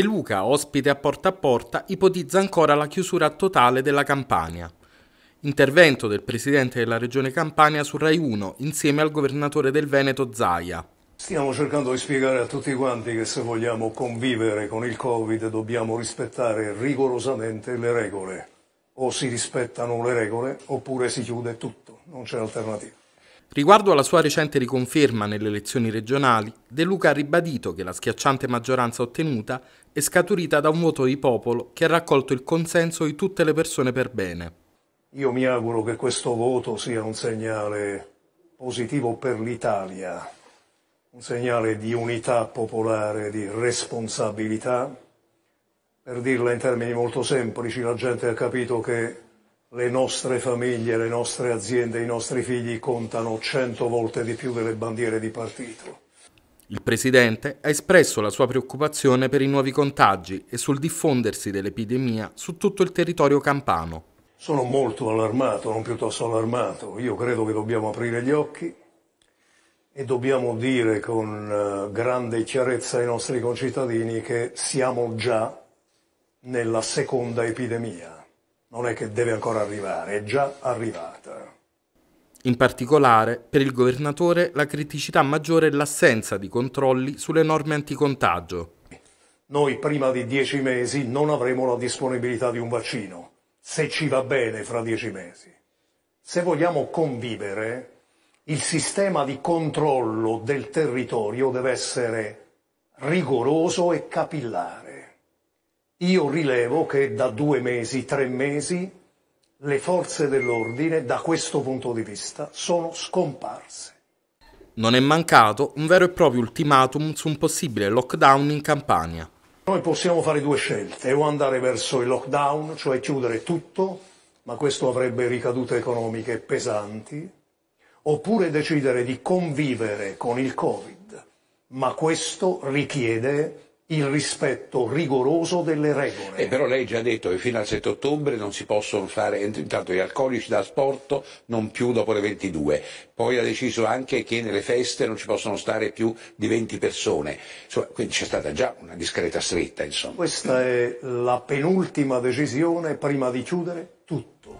De Luca, ospite a porta a porta, ipotizza ancora la chiusura totale della Campania. Intervento del presidente della regione Campania su Rai 1 insieme al governatore del Veneto Zaia. Stiamo cercando di spiegare a tutti quanti che se vogliamo convivere con il Covid dobbiamo rispettare rigorosamente le regole. O si rispettano le regole oppure si chiude tutto, non c'è alternativa. Riguardo alla sua recente riconferma nelle elezioni regionali, De Luca ha ribadito che la schiacciante maggioranza ottenuta è scaturita da un voto di popolo che ha raccolto il consenso di tutte le persone per bene. Io mi auguro che questo voto sia un segnale positivo per l'Italia, un segnale di unità popolare, di responsabilità. Per dirla in termini molto semplici, la gente ha capito che le nostre famiglie, le nostre aziende, i nostri figli contano cento volte di più delle bandiere di partito. Il Presidente ha espresso la sua preoccupazione per i nuovi contagi e sul diffondersi dell'epidemia su tutto il territorio campano. Sono molto allarmato, non piuttosto allarmato. Io credo che dobbiamo aprire gli occhi e dobbiamo dire con eh, grande chiarezza ai nostri concittadini che siamo già nella seconda epidemia non è che deve ancora arrivare, è già arrivata. In particolare, per il governatore la criticità maggiore è l'assenza di controlli sulle norme anticontagio. Noi prima di dieci mesi non avremo la disponibilità di un vaccino, se ci va bene fra dieci mesi. Se vogliamo convivere, il sistema di controllo del territorio deve essere rigoroso e capillare io rilevo che da due mesi, tre mesi, le forze dell'ordine, da questo punto di vista, sono scomparse. Non è mancato un vero e proprio ultimatum su un possibile lockdown in Campania. Noi possiamo fare due scelte, o andare verso il lockdown, cioè chiudere tutto, ma questo avrebbe ricadute economiche pesanti, oppure decidere di convivere con il Covid, ma questo richiede il rispetto rigoroso delle regole. Eh, però lei ha già detto che fino al 7 ottobre non si possono fare, intanto gli alcolici da sport non più dopo le 22, poi ha deciso anche che nelle feste non ci possono stare più di 20 persone, insomma, quindi c'è stata già una discreta stretta. Insomma. Questa è la penultima decisione prima di chiudere tutto.